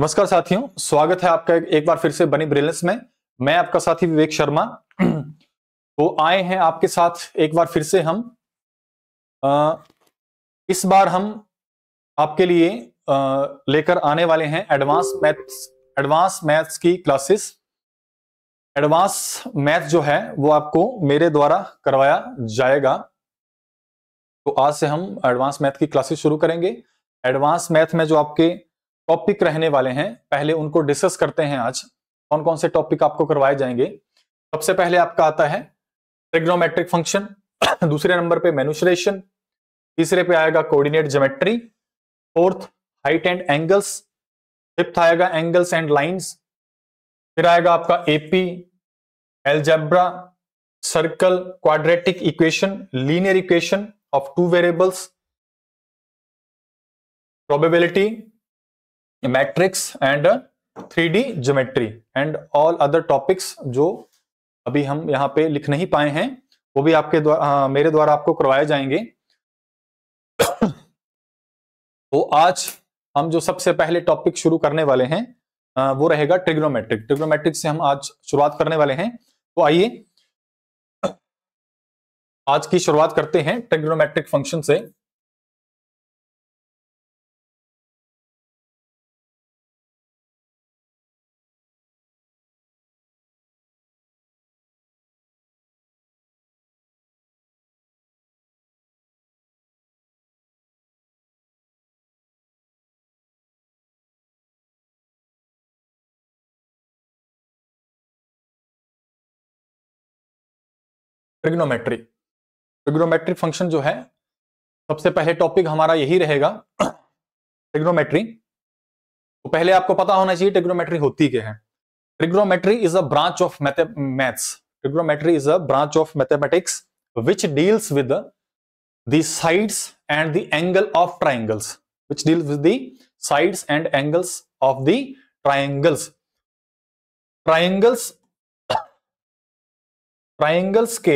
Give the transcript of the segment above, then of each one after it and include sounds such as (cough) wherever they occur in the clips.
नमस्कार साथियों स्वागत है आपका एक बार फिर से बनी ब्रिलियंस में मैं आपका साथी विवेक शर्मा वो (clears throat) तो आए हैं आपके साथ एक बार फिर से हम आ, इस बार हम आपके लिए लेकर आने वाले हैं एडवांस मैथ्स एडवांस मैथ्स की क्लासेस एडवांस मैथ जो है वो आपको मेरे द्वारा करवाया जाएगा तो आज से हम एडवांस मैथ की क्लासेस शुरू करेंगे एडवांस मैथ में जो आपके टॉपिक रहने वाले हैं पहले उनको डिस्कस करते हैं आज कौन कौन से टॉपिक आपको करवाए जाएंगे सबसे पहले आपका आता है ट्रिग्नोमेट्रिक फंक्शन (coughs) दूसरे नंबर पे मेनुसरेशन तीसरे पे आएगा coordinate geometry fourth height and angles fifth आएगा एंगल्स एंड लाइंस फिर आएगा आपका AP algebra circle quadratic equation linear equation of two variables probability matrix and three D geometry and all other topics जो अभी हम यहाँ पे लिख नहीं पाए हैं वो भी आपके द्वारा हाँ, मेरे द्वारा आपको करवाए जाएंगे तो आज हम जो सबसे पहले टॉपिक शुरू करने वाले हैं वो रहेगा ट्रिग्नोमेट्रिक ट्रिग्नोमेट्रिक से हम आज शुरुआत करने वाले हैं तो आइए आज की शुरुआत करते हैं ट्रिग्नोमेट्रिक फंक्शन से ट्रिग्नोमेट्री ट्रिग्नोमेट्री फंक्शन जो है सबसे पहले टॉपिक हमारा यही रहेगा ट्रिग्नोमेट्री तो पहले आपको पता होना चाहिए ट्रिग्नोमेट्री होती क्या है trigonometry is a branch of maths trigonometry is a branch of mathematics which deals with the sides and the angle of triangles which deals with the sides and angles of the triangles triangles triangles के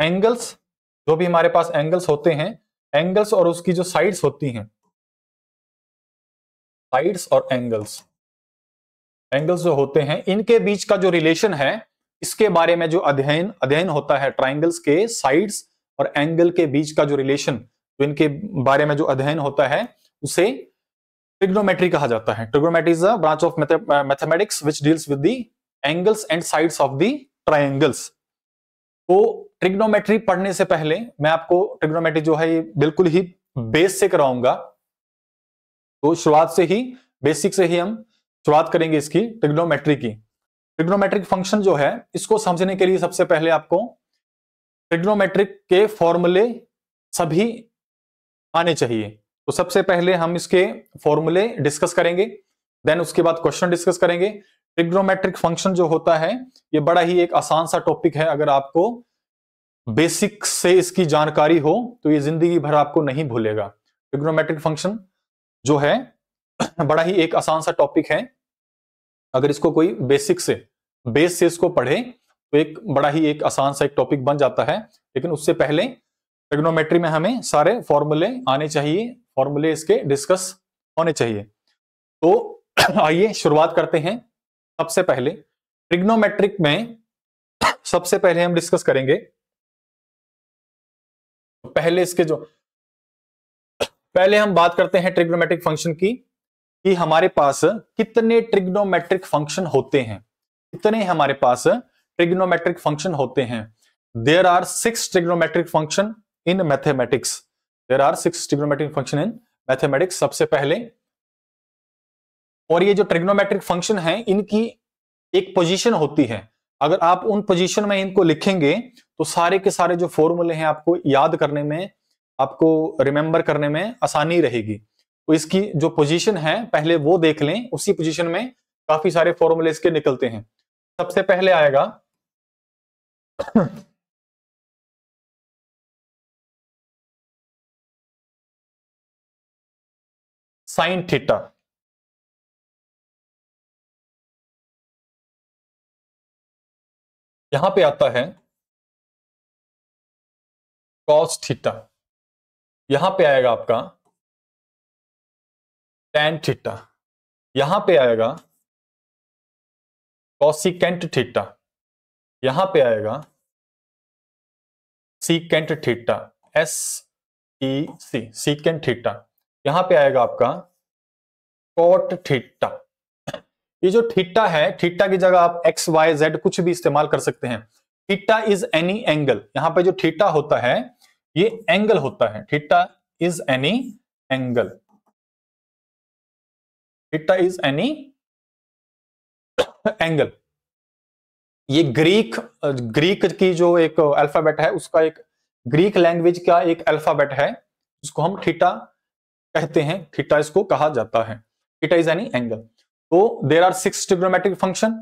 angles जो भी हमारे पास angles होते हैं angles और उसकी जो sides होती हैं साइड्स और एंगल्स एंगल्स जो होते हैं इनके बीच का जो रिलेशन है इसके बारे में जो अध्ययन अध्ययन होता है ट्राइंगल्स के साइड्स और एंगल के बीच का जो रिलेशन तो इनके बारे में जो अध्ययन होता है उसे ट्रिग्नोमेट्री कहा जाता है trigonometry is a branch of mathematics which deals with the angles and sides of the triangles तो ट्रिग्नोमेट्री पढ़ने से पहले मैं आपको ट्रिग्नोमेट्री जो है ये बिल्कुल ही हम्म। बेस से कराऊंगा तो शुरुआत से ही बेसिक से ही हम शुरुआत करेंगे इसकी ट्रिग्नोमेट्री की ट्रिग्नोमेट्रिक फंक्शन जो है इसको समझने के लिए सबसे पहले आपको ट्रिग्नोमेट्रिक के फॉर्मूले सभी आने चाहिए तो सबसे पहले हम इसके फॉर्मूले डिस्कस करेंगे देन उसके बाद क्वेश्चन डिस्कस करेंगे ट्रिग्नोमेट्रिक फंक्शन जो होता है ये बड़ा ही एक आसान सा टॉपिक है अगर आपको बेसिक से इसकी जानकारी हो तो ये जिंदगी भर आपको नहीं भूलेगा ट्रिग्नोमेट्रिक फंक्शन जो है (clears throat) बड़ा ही एक आसान सा टॉपिक है अगर इसको कोई बेसिक से बेस से इसको पढ़े तो एक बड़ा ही एक आसान सा एक टॉपिक बन जाता है लेकिन उससे पहले ट्रिग्नोमेट्री में हमें सारे फॉर्मूले आने चाहिए फॉर्मूले इसके डिस्कस होने चाहिए तो (clears throat) आइए शुरुआत करते हैं सबसे पहले ट्रिग्नोमेट्रिक में सबसे पहले हम डिस्कस करेंगे पहले इसके जो पहले हम बात करते हैं ट्रिग्नोमेट्रिक फंक्शन की कि हमारे पास कितने ट्रिग्नोमेट्रिक फंक्शन होते हैं कितने हमारे पास ट्रिग्नोमेट्रिक फंक्शन होते हैं there are six trigonometric function in mathematics there are six trigonometric function in mathematics सबसे पहले और ये जो ट्रिग्नोमेट्रिक फंक्शन है इनकी एक पोजीशन होती है अगर आप उन पोजीशन में इनको लिखेंगे तो सारे के सारे जो फॉर्मूले हैं आपको याद करने में आपको रिमेंबर करने में आसानी रहेगी तो इसकी जो पोजीशन है पहले वो देख लें उसी पोजीशन में काफी सारे फॉर्मूले इसके निकलते हैं सबसे पहले आएगा साइन (clears throat) थीटा यहां पे आता है कॉस थीटा यहां पे आएगा आपका टेन थीटा यहां पे आएगा कॉसिकेंट थीटा यहां पे आएगा secant theta S E C secant theta यहां पे आएगा आपका कॉट थीटा ये जो थीटा है थीटा की जगह आप एक्स वाई जेड कुछ भी इस्तेमाल कर सकते हैं थीटा इज एनी एंगल यहाँ पे जो थीटा होता है ये एंगल होता है theta is any angle theta is any angle ये ग्रीक ग्रीक की जो एक अल्फाबेट है उसका एक ग्रीक लैंग्वेज का एक अल्फाबेट है जिसको हम थीटा कहते हैं थीटा इसको कहा जाता है थीटा इज एनी एंगल तो there are six trigonometric function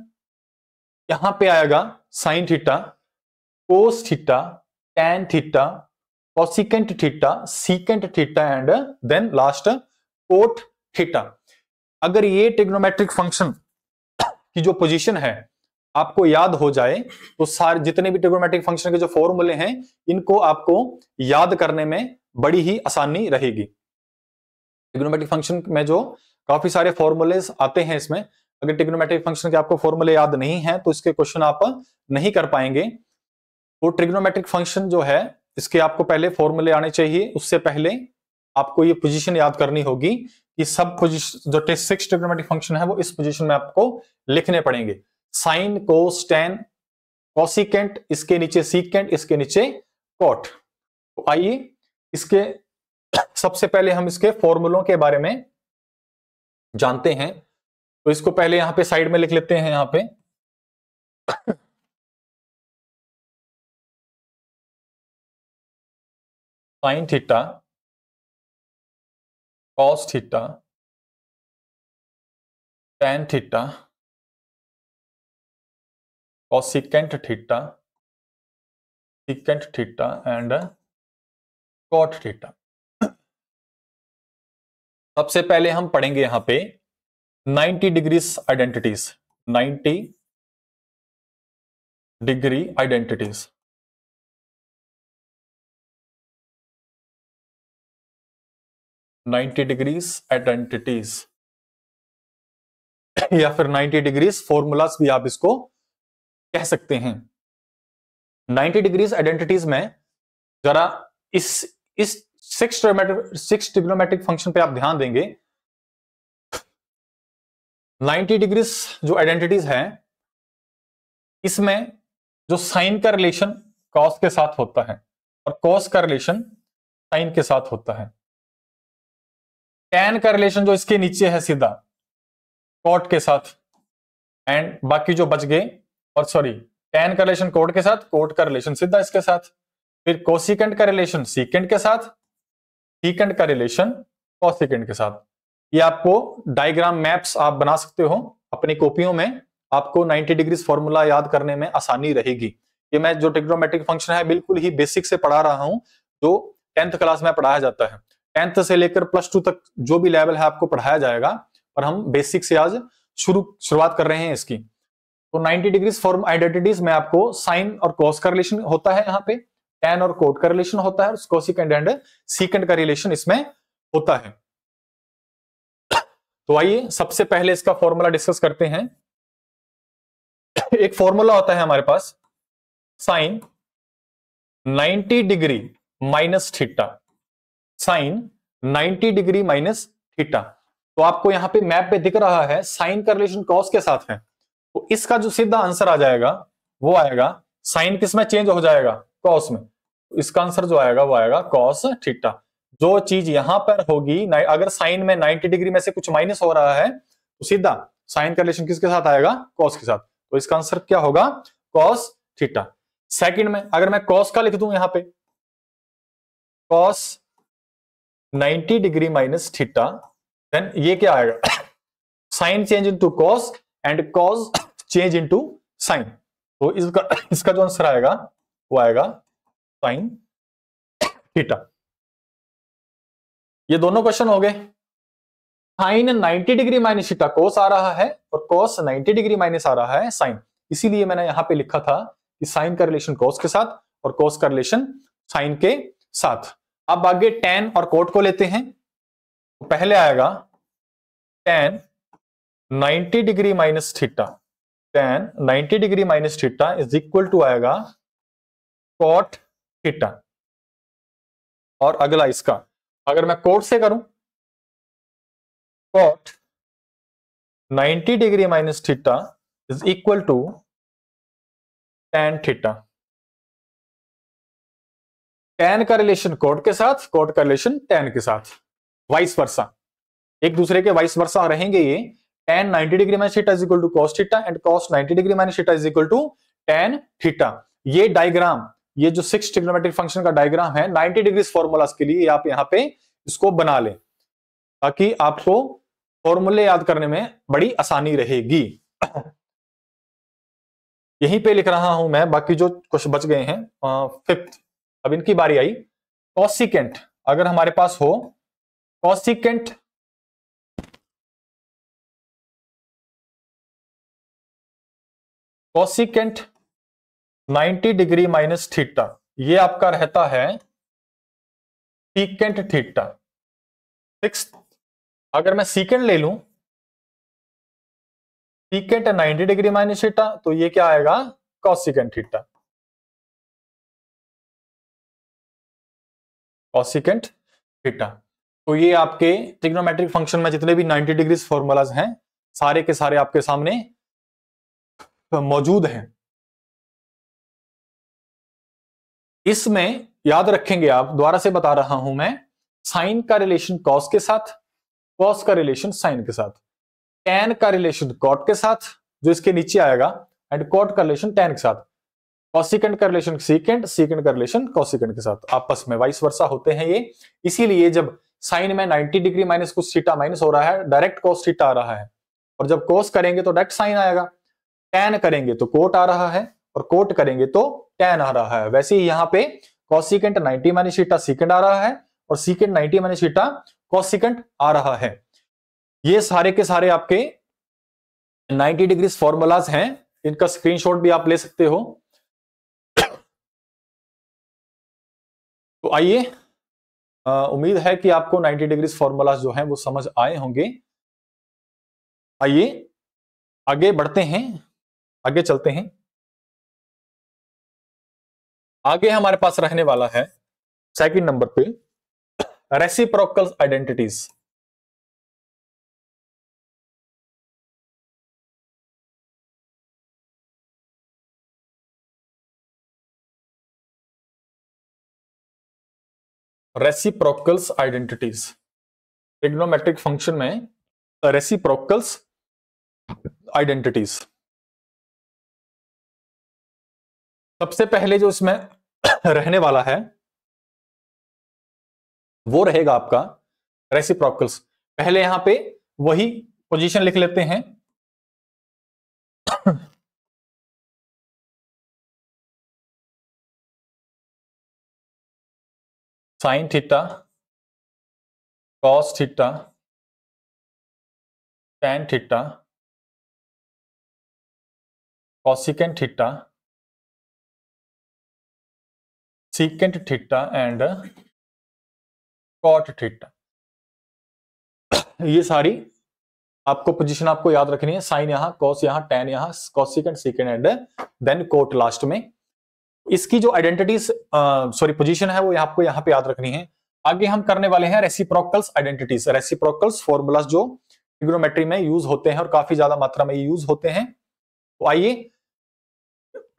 यहां पे आएगा sine theta cos theta tan theta cosecant theta secant theta and then last cot theta अगर ये ट्रिग्नोमेट्रिक फंक्शन की जो पोजीशन है आपको याद हो जाए तो सारे जितने भी ट्रिग्नोमेट्रिक फंक्शन के जो फॉर्मूले हैं इनको आपको याद करने में बड़ी ही आसानी रहेगी ट्रिग्नोमेट्रिक फंक्शन में जो काफी सारे फॉर्मुले आते हैं इसमें अगर ट्रिग्नोमेट्रिक फंक्शन के आपको फॉर्मुले याद नहीं है तो इसके क्वेश्चन आप नहीं कर पाएंगे तो ट्रिग्नोमेट्रिक फंक्शन जो है इसके आपको पहले फॉर्मूले आने चाहिए उससे पहले आपको ये पोजीशन याद करनी होगी कि सब पोजिशन जो सिक्स ट्रिग्नोमेट्रिक फंक्शन है वो इस पोजिशन में आपको लिखने पड़ेंगे साइन कोस टेन कॉसिकेंट इसके नीचे सीकेंट इसके नीचे कॉट तो आइए इसके सबसे पहले हम इसके फॉर्मुलों के बारे में जानते हैं तो इसको पहले यहां पे साइड में लिख लेते हैं यहां पे sine theta cos theta tan theta cosecant theta secant theta and cot theta सबसे पहले हम पढ़ेंगे यहां पे 90 degrees identities 90 degree identities ninety degrees identities (coughs) या फिर 90 डिग्रीज फॉर्मूलाज भी आप इसको कह सकते हैं 90 डिग्रीज आइडेंटिटीज में जरा इस इस सिक्स सिक्स ट्रिग्नोमेट्रिक फंक्शन पे आप ध्यान देंगे 90 डिग्रीज जो आइडेंटिटीज हैं इसमें जो साइन का रिलेशन कॉस के साथ होता है और कॉस का रिलेशन साइन के साथ होता है टेन का रिलेशन जो इसके नीचे है सीधा कोट के साथ एंड बाकी जो बच गए और सॉरी टेन का रिलेशन कोट के साथ कोट का रिलेशन सीधा इसके साथ फिर कोसिकेंड का रिलेशन सीकेंड के साथ सीकेंड का रिलेशन कॉसिकेंड के साथ ये आपको डायग्राम मैप्स आप बना सकते हो अपनी कॉपियों में आपको 90 डिग्रीज फॉर्मूला याद करने में आसानी रहेगी ये मैं जो टिग्नोमेट्रिक फंक्शन है बिल्कुल ही बेसिक से पढ़ा रहा हूँ जो टेंथ क्लास में पढ़ाया जाता है टेंथ से लेकर प्लस टू तक जो भी लेवल है आपको पढ़ाया जाएगा पर हम बेसिक से आज शुरू शुरुआत कर रहे हैं इसकी तो 90 डिग्रीज फॉर्म आइडेंटिटीज में आपको साइन और कॉस का रिलेशन होता है यहाँ पे टेन और कोट का रिलेशन होता है कोसिकेंड एंड सीकेंड का रिलेशन इसमें होता है तो आइए सबसे पहले इसका फॉर्मूला डिस्कस करते हैं एक फॉर्मूला होता है हमारे पास sine 90 degree minus theta sine 90 degree minus theta तो आपको यहां पे मैप पे दिख रहा है साइन का रिलेशन कॉस के साथ है तो इसका जो सीधा आंसर आ जाएगा वो आएगा साइन किसमें चेंज हो जाएगा कॉस में इसका आंसर जो आएगा वो आएगा कॉस ठीटा जो चीज यहां पर होगी अगर साइन में 90 डिग्री में से कुछ माइनस हो रहा है तो सीधा साइन का रिलेशन किसके साथ आएगा कॉस के साथ तो इसका आंसर क्या होगा कॉस थीटा सेकेंड में अगर मैं कॉस का लिख दू यहां पर cos 90 degree minus theta then ये क्या आएगा (coughs) sine change into cos and cos change into sine तो इसका (coughs) इसका जो आंसर आएगा वो आएगा साइन थीटा ये दोनों क्वेश्चन हो गए sine 90 degree minus theta cos आ रहा है और कोस 90 डिग्री माइनस आ रहा है साइन इसीलिए मैंने यहां पे लिखा था कि साइन का रिलेशन कोस के साथ और कोस का रिलेशन साइन के साथ अब आगे टेन और कोट को लेते हैं तो पहले आएगा tan 90 degree minus theta tan 90 degree minus theta is equal to आएगा कॉट थीटा और अगला इसका अगर मैं कोट से करूं cot 90 degree minus theta is equal to tan theta tan का रिलेशन कोट के साथ कोट का रिलेशन टेन के साथ वाइस वर्षा एक दूसरे के वाइस वर्षा रहेंगे ये tan 90 degree minus theta is equal to cos theta and cos 90 degree minus theta is equal to tan theta ये डायग्राम ये जो सिक्स ट्रिग्नोमेट्रिक फंक्शन का डायग्राम है नाइनटी डिग्री फॉर्मूलाज के लिए आप यहाँ पे इसको बना लें ताकि आपको फॉर्मूले याद करने में बड़ी आसानी रहेगी (coughs) यहीं पे लिख रहा हूं मैं बाकी जो कुछ बच गए हैं फिफ्थ अब इनकी बारी आई कॉसिकेंट अगर हमारे पास हो cosecant cosecant 90 degree minus theta ये आपका रहता है सीकेंट थीटा सिक्स अगर मैं सीकेंट ले लू सीकेंट 90 डिग्री माइनस थीटा तो ये क्या आएगा कॉसिकेंट थीटा कॉसिकेंट थीटा तो ये आपके ट्रिग्नोमेट्रिक फंक्शन में जितने भी 90 डिग्रीज फॉर्मूलाज हैं सारे के सारे आपके सामने मौजूद हैं इसमें याद रखेंगे आप दोबारा से बता रहा हूं मैं साइन का रिलेशन कॉस के साथ कॉस का रिलेशन साइन के साथ टेन का रिलेशन कॉट के साथ जो इसके नीचे आएगा एंड कॉट का रिलेशन टेन के साथ कॉसिकेंट का रिलेशन सीकेंड सीकेंड का रिलेशन कॉसिकेंट के साथ आपस में वाइस वर्षा होते हैं ये इसीलिए जब साइन में 90 डिग्री माइनस कुछ सीटा माइनस हो रहा है डायरेक्ट कॉस सीटा आ रहा है और जब कॉस करेंगे तो डायरेक्ट साइन आएगा टेन करेंगे तो कोट आ रहा है और कोट करेंगे तो टेन आ रहा है वैसे ही यहाँ पे cosecant ninety minus theta secant आ रहा है और secant ninety minus theta cosecant आ रहा है ये सारे के सारे आपके नाइनटी डिग्री फॉर्मूलाज हैं इनका स्क्रीनशॉट भी आप ले सकते हो तो आइए उम्मीद है कि आपको 90 डिग्री फॉर्मूलाज जो हैं वो समझ आए होंगे आइए आगे बढ़ते हैं आगे चलते हैं आगे हमारे पास रहने वाला है सेकंड नंबर पे reciprocal identities reciprocals identities trigonometric function में रेसिप्रोकल्स आइडेंटिटीज सबसे पहले जो इसमें (clears throat) रहने वाला है वो रहेगा आपका रेसिप्रोकल्स पहले यहां पे वही पोजीशन लिख लेते हैं (clears throat) sine theta cos theta tan theta cosecant theta secant theta and cot theta ये सारी आपको पोजीशन आपको याद रखनी है साइन यहां कॉस यहां टेन यहां cos secant secant and then cot last में इसकी जो आइडेंटिटी सॉरी पोजीशन है वो आपको यहां पे याद रखनी है आगे हम करने वाले हैं रेसिप्रोकल्स आइडेंटिटीज रेसिप्रोकल्स फॉर्मूलाज जो ट्रिग्नोमेट्री में यूज होते हैं और काफी ज्यादा मात्रा में यूज होते हैं तो आइए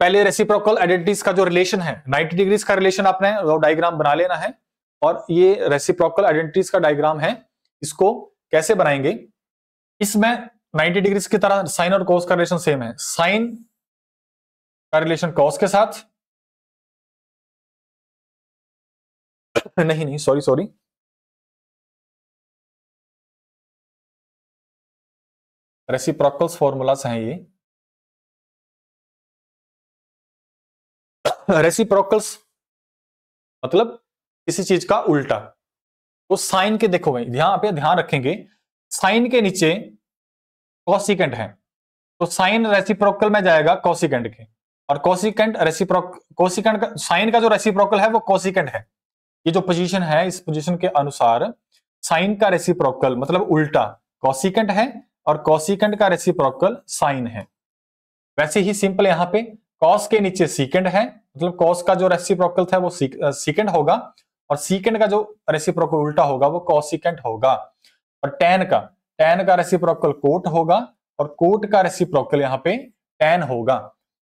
पहले रेसिप्रोकल आइडेंटिटीज का जो रिलेशन है 90 डिग्रीज का रिलेशन आपने डायग्राम बना लेना है और ये रेसिप्रोकल आइडेंटिटीज का डायग्राम है इसको कैसे बनाएंगे इसमें 90 डिग्रीज की तरह साइन और कॉस का रिलेशन सेम है साइन का रिलेशन कॉस के साथ नहीं नहीं सॉरी सॉरी रेसिप्रोकल्स फॉर्मूलाज हैं ये रेसिप्रोकल्स मतलब किसी चीज का उल्टा तो साइन के देखो भाई ध्यान पे ध्यान रखेंगे साइन के नीचे कॉसिकेंट है तो साइन रेसिप्रोकल में जाएगा कॉसिकेंट के और कॉसिकेंट रेसिप्रोक कॉसिकेंट का साइन का जो रेसिप्रोकल है वो कॉसिकेंट है ये जो पोजीशन है इस पोजीशन के अनुसार साइन का रेसिप्रोकल मतलब उल्टा कॉसिकेंट है और कॉसिकेंट का रेसिप्रोकल साइन है वैसे ही सिंपल यहां पे कॉस के नीचे सीकेंड है मतलब कॉस का जो रेसिप्रोकल था वो सीकेंड होगा और सीकेंड का जो रेसिप्रोकल उल्टा होगा वो कॉस कॉसिकेंट होगा और टेन का टेन का रेसिप्रोकल कोट होगा और कोट का रेसिप्रोकल यहाँ पे टेन होगा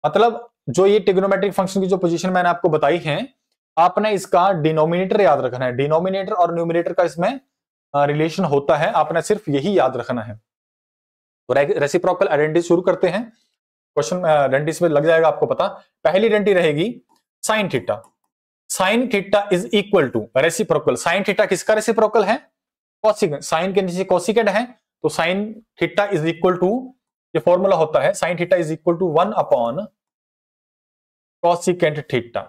मतलब जो ये टिग्नोमेट्रिक फंक्शन की जो पोजीशन मैंने आपको बताई है आपने इसका डिनोमिनेटर याद रखना है डिनोमिनेटर और न्यूमिनेटर का इसमें रिलेशन होता है आपने सिर्फ यही याद रखना है तो रेसिप्रोकल आइडेंटिटी शुरू करते हैं क्वेश्चन डेंटिस पे लग जाएगा आपको पता पहली डेंटी रहेगी sine theta sine theta is equal to reciprocal sine theta किसका रेसिप्रोकल है साइन के नीचे कॉसिकेंट है तो sine theta is equal to ये फॉर्मूला होता है sine theta is equal to one upon cosecant theta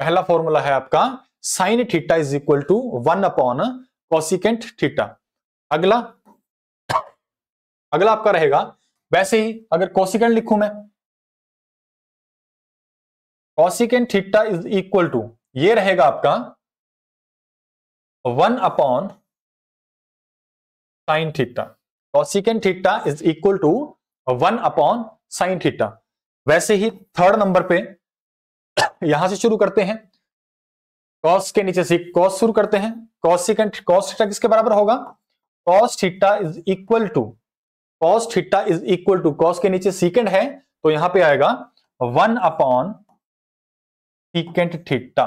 पहला फॉर्मूला है आपका sine theta is equal to one upon cosecant theta अगला अगला आपका रहेगा वैसे ही अगर कॉसिकेंट लिखू मैं cosecant theta is equal to ये रहेगा आपका one upon sine theta cosecant theta is equal to one upon sine theta वैसे ही थर्ड नंबर पे यहां से शुरू करते हैं कॉस के नीचे से कॉस शुरू करते हैं कॉसिकेंट कॉस थीटा किसके बराबर होगा cos theta is equal to cos theta is equal to cos के नीचे सीकेंड है तो यहां पे आएगा one upon secant theta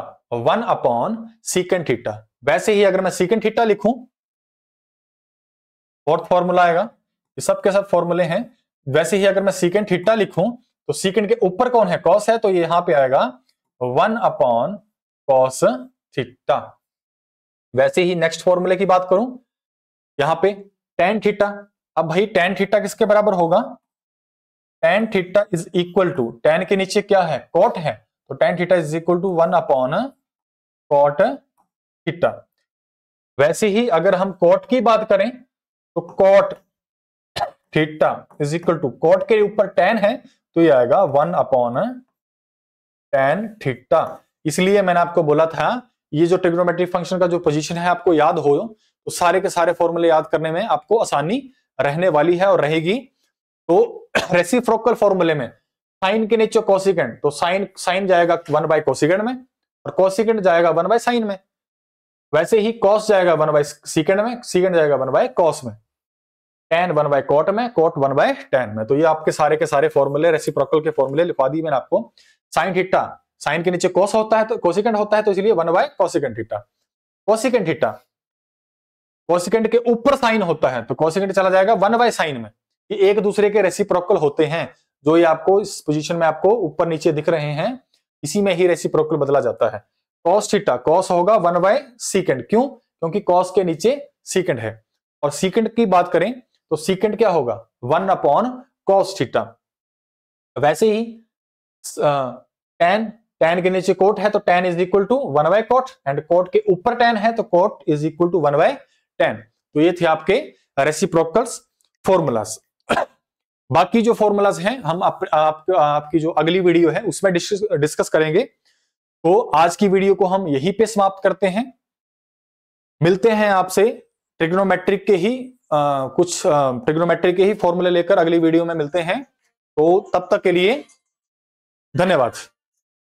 one upon secant theta वैसे ही अगर मैं सीकेंड थीटा लिखूं फोर्थ फॉर्मूला आएगा ये सब के सब फॉर्मूले हैं वैसे ही अगर मैं सीकेंड थीटा लिखूं तो सीकेंड के ऊपर कौन है कॉस है तो यहां पे आएगा वन अपॉन कॉस थीटा वैसे ही नेक्स्ट फॉर्मूले की बात करूं यहां पे टेन थीटा अब भाई टेन थीटा किसके बराबर होगा tan theta is equal to tan के नीचे क्या है कॉट है तो tan theta is equal to one upon cot theta वैसे ही अगर हम कॉट की बात करें तो cot theta is equal to cot के ऊपर टेन है तो ये आएगा वन अपॉन टेन थीटा इसलिए मैंने आपको बोला था ये जो ट्रिग्नोमेट्रिक फंक्शन का जो पोजीशन है आपको याद हो तो सारे के सारे फॉर्मूले याद करने में आपको आसानी रहने वाली है और रहेगी तो रेसिप्रोकल (clears throat) फॉर्मूले में साइन के नीचे कॉसिकेंट तो साइन साइन जाएगा वन बाय कोसिकेंड में और कॉसिकेंड जाएगा वन बाय साइन में वैसे ही कॉस जाएगा वन बाय सीकेंड में सीकेंड जाएगा वन बाय कॉस में टेन वन बाय कॉट में कॉट वन बाय टेन में तो ये आपके सारे के सारे फॉर्मूले रेसिप्रोकल के फॉर्मूले लिखवा दी मैंने आपको साइन हिट्टा साइन के नीचे कॉस होता है तो कोसिकेंड होता है तो इसलिए one by cosecant theta cosecant theta cosecant के ऊपर साइन होता है तो कॉसिकेंट चला जाएगा वन बाय साइन में कि एक दूसरे के रेसिप्रोकल होते हैं जो ये आपको इस पोजीशन में आपको ऊपर नीचे दिख रहे हैं इसी में ही रेसिप्रोकल बदला जाता है कॉस थीटा कॉस होगा वन बाय सीकेंड क्यों क्योंकि कॉस के नीचे सीकेंड है और सीकेंड की बात करें तो सीकेंड क्या होगा वन अपॉन कॉस थीटा वैसे ही टेन टेन के नीचे कोट है तो tan is equal to one by cot and cot के ऊपर टेन है तो cot is equal to one by tan तो ये थे आपके रेसिप्रोकल्स फॉर्मूलास (coughs) बाकी जो फॉर्मूलाज हैं हम आप, आप, आपकी जो अगली वीडियो है उसमें डिस्कस, डिस्कस करेंगे तो आज की वीडियो को हम यहीं पे समाप्त करते हैं मिलते हैं आपसे ट्रिग्नोमेट्रिक के ही आ, कुछ ट्रिग्नोमेट्रिक के ही फॉर्मूले लेकर अगली वीडियो में मिलते हैं तो तब तक के लिए धन्यवाद